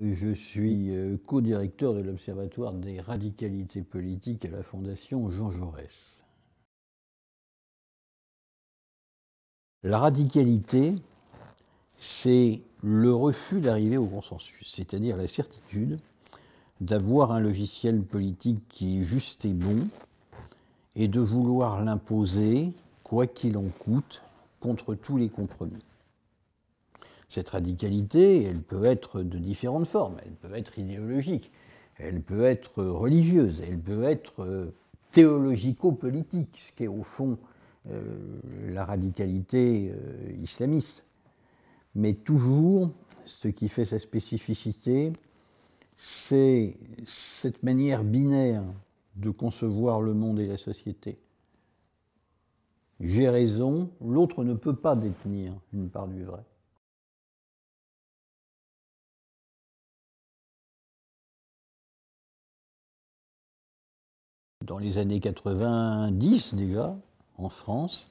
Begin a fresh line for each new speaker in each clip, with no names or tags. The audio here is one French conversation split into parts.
Je suis euh, co-directeur de l'Observatoire des radicalités politiques à la Fondation Jean Jaurès. La radicalité, c'est le refus d'arriver au consensus, c'est-à-dire la certitude d'avoir un logiciel politique qui est juste et bon et de vouloir l'imposer, quoi qu'il en coûte, contre tous les compromis. Cette radicalité, elle peut être de différentes formes. Elle peut être idéologique, elle peut être religieuse, elle peut être euh, théologico-politique, ce qui est au fond euh, la radicalité euh, islamiste. Mais toujours, ce qui fait sa spécificité, c'est cette manière binaire de concevoir le monde et la société. J'ai raison, l'autre ne peut pas détenir une part du vrai. dans les années 90 déjà, en France,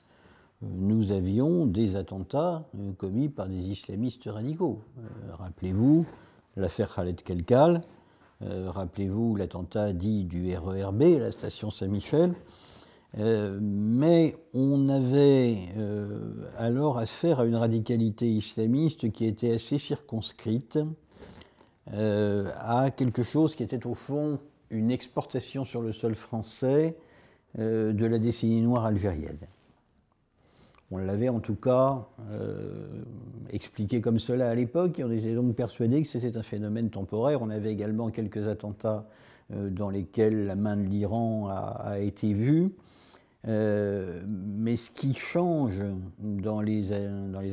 euh, nous avions des attentats euh, commis par des islamistes radicaux. Euh, rappelez-vous l'affaire Khaled Kelkal, rappelez-vous l'attentat dit du RERB, la station Saint-Michel. mais on avait alors affaire à une radicalité islamiste qui était assez circonscrite, à quelque chose qui était au fond une exportation sur le sol français euh, de la décennie noire algérienne. On l'avait en tout cas euh, expliqué comme cela à l'époque et on était donc persuadé que c'était un phénomène temporaire. On avait également quelques attentats euh, dans lesquels la main de l'Iran a, été vue. mais ce qui change dans les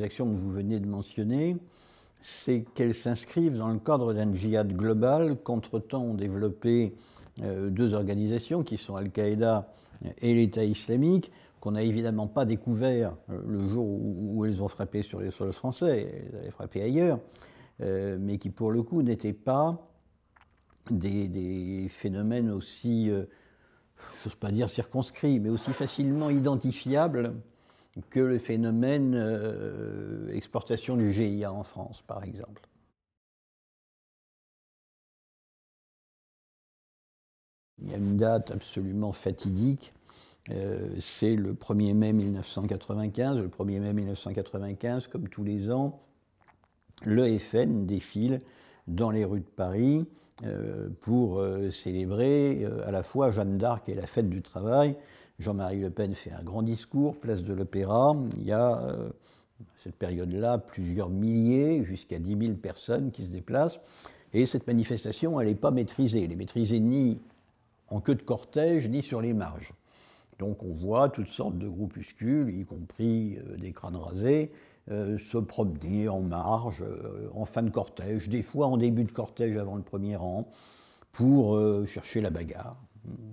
actions que vous venez de mentionner, c'est qu'elles s'inscrivent dans le cadre d'un djihad global. quentre temps ont développé euh, deux organisations qui sont Al-Qaïda euh, et l'État islamique, qu'on n'a évidemment pas découvert euh, le jour où, elles ont frappé sur les sols français, elles avaient frappé ailleurs, mais qui pour le coup n'étaient pas des, phénomènes aussi, je n'ose pas dire circonscrits, mais aussi facilement identifiables que le phénomène euh, exportation du GIA en France, par exemple. Il y a une date absolument fatidique, euh, c'est le 1er mai 1995. Le 1er mai 1995, comme tous les ans, le FN défile dans les rues de Paris euh, pour célébrer à la fois Jeanne d'Arc et la fête du travail, Jean-Marie Le Pen fait un grand discours, place de l'Opéra. Il y a, euh, à cette période-là, plusieurs milliers, jusqu'à 10 000 personnes qui se déplacent. Et cette manifestation, elle n'est pas maîtrisée. Elle est maîtrisée ni en queue de cortège, ni sur les marges. Donc on voit toutes sortes de groupuscules, y compris euh, des crânes rasés, euh, se promener en marge, en fin de cortège, des fois en début de cortège avant le premier rang, pour chercher la bagarre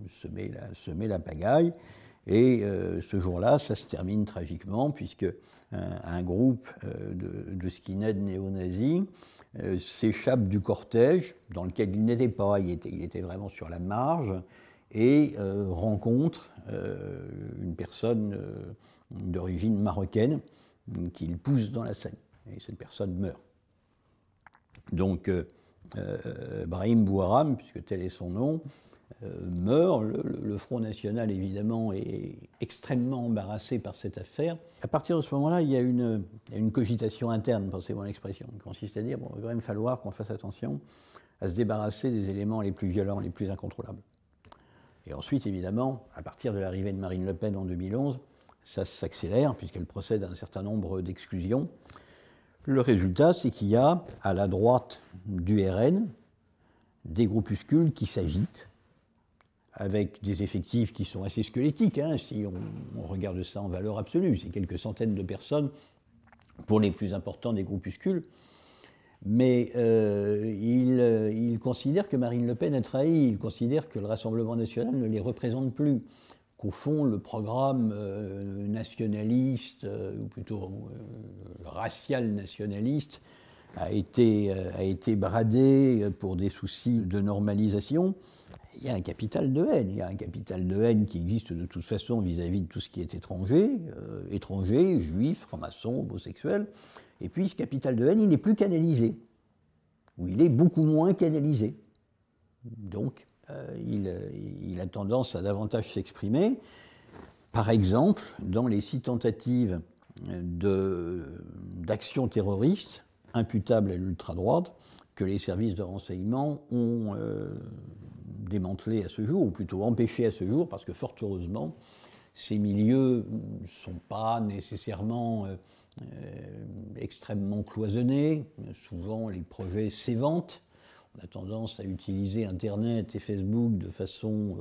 semer la, pagaille. Et euh, ce jour-là, ça se termine tragiquement, puisque un, groupe euh, de, de skinheads néo-nazis euh, s'échappe du cortège, dans lequel il n'était pas, il était, il était, vraiment sur la marge, et rencontre une personne d'origine marocaine qu'il pousse dans la scène. Et cette personne meurt. Donc, Brahim Bouharam, puisque tel est son nom, euh, meurt. Le, Front National, évidemment, est extrêmement embarrassé par cette affaire. À partir de ce moment-là, il y a une, cogitation interne, pensez-moi l'expression, qui consiste à dire bon, va quand même falloir qu'on fasse attention à se débarrasser des éléments les plus violents, les plus incontrôlables. Et ensuite, évidemment, à partir de l'arrivée de Marine Le Pen en 2011, ça s'accélère puisqu'elle procède à un certain nombre d'exclusions. Le résultat, c'est qu'il y a à la droite du RN des groupuscules qui s'agitent avec des effectifs qui sont assez squelettiques, hein, si on, regarde ça en valeur absolue, c'est quelques centaines de personnes pour les plus importants des groupuscules. Mais ils euh, il euh, considèrent que Marine Le Pen a trahi, ils considèrent que le Rassemblement national ne les représente plus, qu'au fond le programme euh, nationaliste, ou plutôt racial nationaliste, euh, a été, bradé euh, pour des soucis de normalisation, il y a un capital de haine. Il y a un capital de haine qui existe de toute façon vis-à-vis de tout ce qui est étranger, euh, étranger, juif, franc-maçon, homosexuel. Et puis ce capital de haine, il n'est plus canalisé, ou il est beaucoup moins canalisé. Donc, il, il, a tendance à davantage s'exprimer. Par exemple, dans les six tentatives d'action terroriste, imputable à l'ultra-droite que les services de renseignement ont euh, démantelé à ce jour, ou plutôt empêché à ce jour, parce que fort heureusement, ces milieux ne sont pas nécessairement euh, euh, extrêmement cloisonnés. Souvent, les projets s'éventent. On a tendance à utiliser Internet et Facebook de façon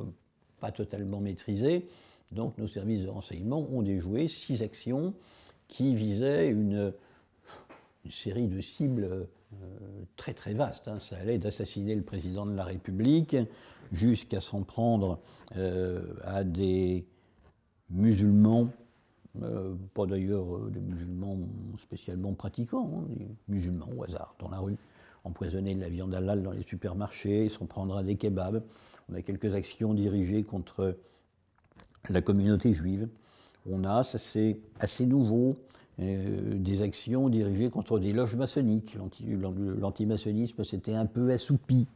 pas totalement maîtrisée. Donc, nos services de renseignement ont déjoué six actions qui visaient une une série de cibles euh, très très vastes. Hein. Ça allait d'assassiner le président de la République jusqu'à s'en prendre euh, à des musulmans, euh, pas d'ailleurs des musulmans spécialement pratiquants, hein. des musulmans au hasard dans la rue, empoisonner de la viande halal dans les supermarchés, s'en prendre à des kebabs. On a quelques actions dirigées contre la communauté juive. On a, ça c'est assez nouveau, euh, des actions dirigées contre des loges maçonniques. L'antimaçonnisme s'était un peu assoupi.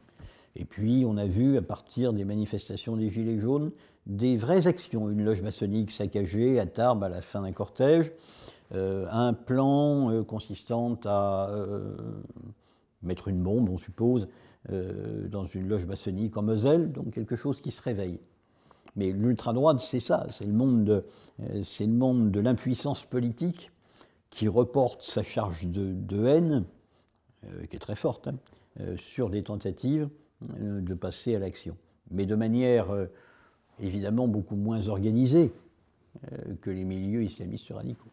Et puis, on a vu, à partir des manifestations des Gilets jaunes, des vraies actions. Une loge maçonnique saccagée à Tarbes à la fin d'un cortège, euh, un plan euh, consistant à mettre une bombe, on suppose, dans une loge maçonnique en Moselle, donc quelque chose qui se réveille. Mais l'ultra-droite, c'est ça, c'est le monde de l'impuissance politique qui reporte sa charge de, haine, euh, qui est très forte, hein, euh, sur des tentatives euh, de passer à l'action. Mais de manière évidemment beaucoup moins organisée que les milieux islamistes radicaux.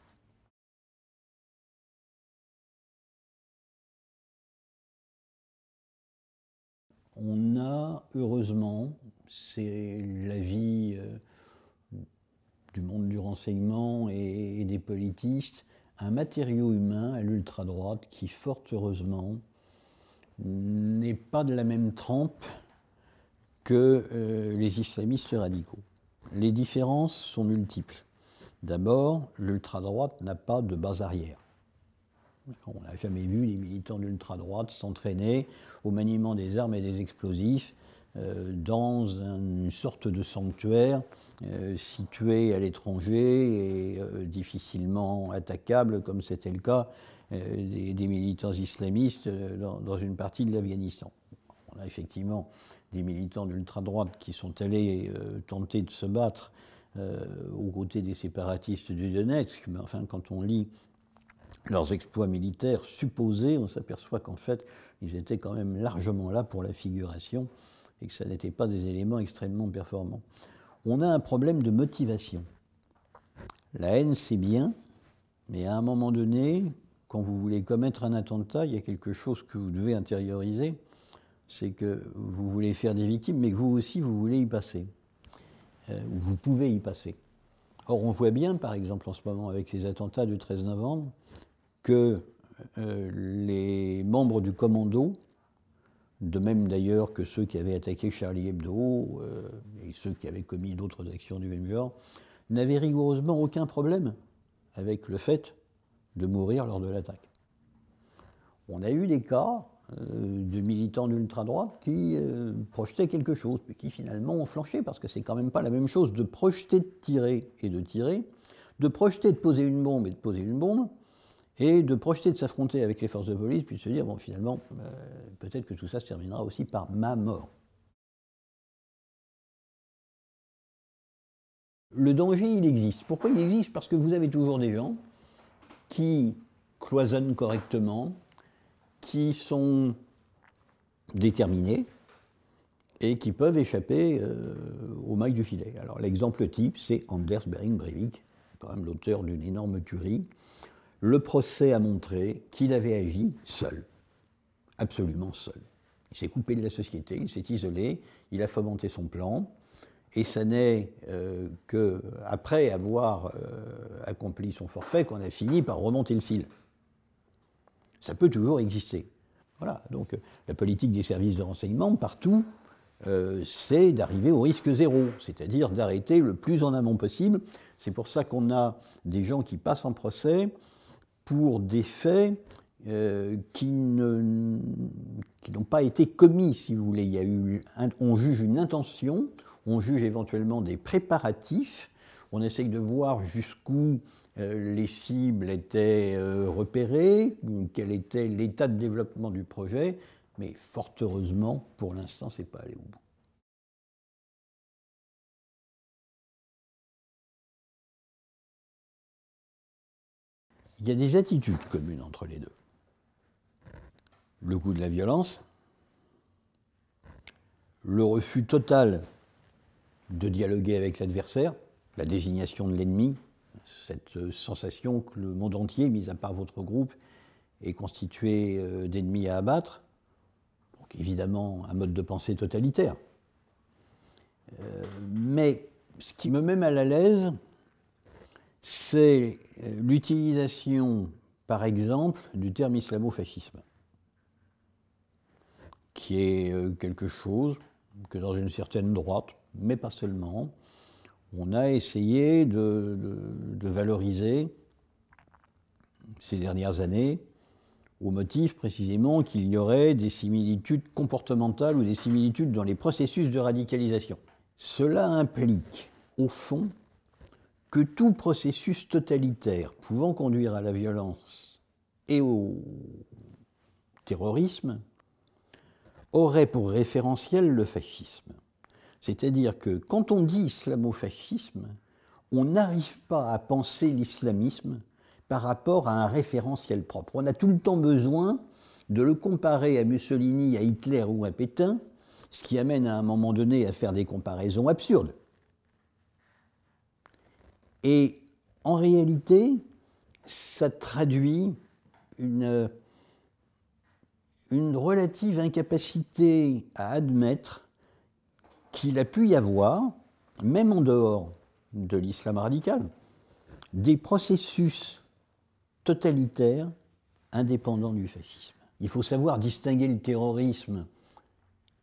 On a, heureusement, c'est l'avis du monde du renseignement et des politistes, un matériau humain à l'ultra-droite qui, fort heureusement, n'est pas de la même trempe que euh, les islamistes radicaux. Les différences sont multiples. D'abord, l'ultra-droite n'a pas de base arrière. On n'a jamais vu des militants d'ultra-droite s'entraîner au maniement des armes et des explosifs euh, dans une sorte de sanctuaire euh, situé à l'étranger et euh, difficilement attaquable, comme c'était le cas des, militants islamistes dans, une partie de l'Afghanistan. On a effectivement des militants d'ultra-droite qui sont allés tenter de se battre aux côtés des séparatistes du Donetsk, mais enfin, quand on lit leurs exploits militaires supposés, on s'aperçoit qu'en fait, ils étaient quand même largement là pour la figuration et que ça n'était pas des éléments extrêmement performants. On a un problème de motivation. La haine, c'est bien, mais à un moment donné, quand vous voulez commettre un attentat, il y a quelque chose que vous devez intérioriser, c'est que vous voulez faire des victimes, mais que vous aussi, vous voulez y passer. Euh, vous pouvez y passer. Or, on voit bien, par exemple, en ce moment, avec les attentats du 13 novembre, que euh, les membres du commando de même d'ailleurs que ceux qui avaient attaqué Charlie Hebdo euh, et ceux qui avaient commis d'autres actions du même genre, n'avaient rigoureusement aucun problème avec le fait de mourir lors de l'attaque. On a eu des cas euh, de militants d'ultra-droite qui euh, projetaient quelque chose, mais qui finalement ont flanché, parce que c'est quand même pas la même chose de projeter de tirer et de tirer, de projeter de poser une bombe et de poser une bombe, et de projeter de s'affronter avec les forces de police, puis de se dire, bon, finalement, euh, peut-être que tout ça se terminera aussi par ma mort. Le danger, il existe. Pourquoi il existe Parce que vous avez toujours des gens qui cloisonnent correctement, qui sont déterminés et qui peuvent échapper au euh, aux du filet. Alors l'exemple type, c'est Anders Bering Breivik, quand même l'auteur d'une énorme tuerie le procès a montré qu'il avait agi seul, absolument seul. Il s'est coupé de la société, il s'est isolé, il a fomenté son plan, et ce n'est euh, qu'après avoir euh, accompli son forfait qu'on a fini par remonter le fil. Ça peut toujours exister. Voilà, donc euh, la politique des services de renseignement partout, c'est d'arriver au risque zéro, c'est-à-dire d'arrêter le plus en amont possible. C'est pour ça qu'on a des gens qui passent en procès, pour des faits euh, qui n'ont pas été commis, si vous voulez. Il y a eu, on juge une intention, on juge éventuellement des préparatifs, on essaye de voir jusqu'où euh, les cibles étaient euh, repérées, quel était l'état de développement du projet, mais fort heureusement, pour l'instant, c'est pas allé au bout. Il y a des attitudes communes entre les deux. Le goût de la violence, le refus total de dialoguer avec l'adversaire, la désignation de l'ennemi, cette euh, sensation que le monde entier, mis à part votre groupe, est constitué euh, d'ennemis à abattre, donc évidemment un mode de pensée totalitaire. Euh, mais ce qui me met mal à l'aise, c'est euh, l'utilisation, par exemple, du terme islamo-fascisme, qui est euh, quelque chose que dans une certaine droite, mais pas seulement, on a essayé de, de valoriser ces dernières années au motif précisément qu'il y aurait des similitudes comportementales ou des similitudes dans les processus de radicalisation. Cela implique, au fond, que tout processus totalitaire pouvant conduire à la violence et au terrorisme aurait pour référentiel le fascisme. C'est-à-dire que quand on dit islamo-fascisme, on n'arrive pas à penser l'islamisme par rapport à un référentiel propre. On a tout le temps besoin de le comparer à Mussolini, à Hitler ou à Pétain, ce qui amène à un moment donné à faire des comparaisons absurdes. Et en réalité, ça traduit une, relative incapacité à admettre qu'il a pu y avoir, même en dehors de l'islam radical, des processus totalitaires indépendants du fascisme. Il faut savoir distinguer le terrorisme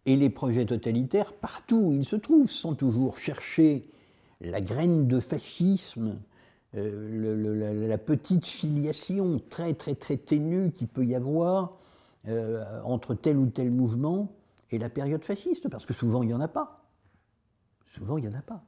et les projets totalitaires partout où ils se trouvent, sans toujours chercher la graine de fascisme, euh, la, petite filiation très très très ténue qu'il peut y avoir euh, entre tel ou tel mouvement et la période fasciste, parce que souvent il n'y en a pas. Souvent il n'y en a pas.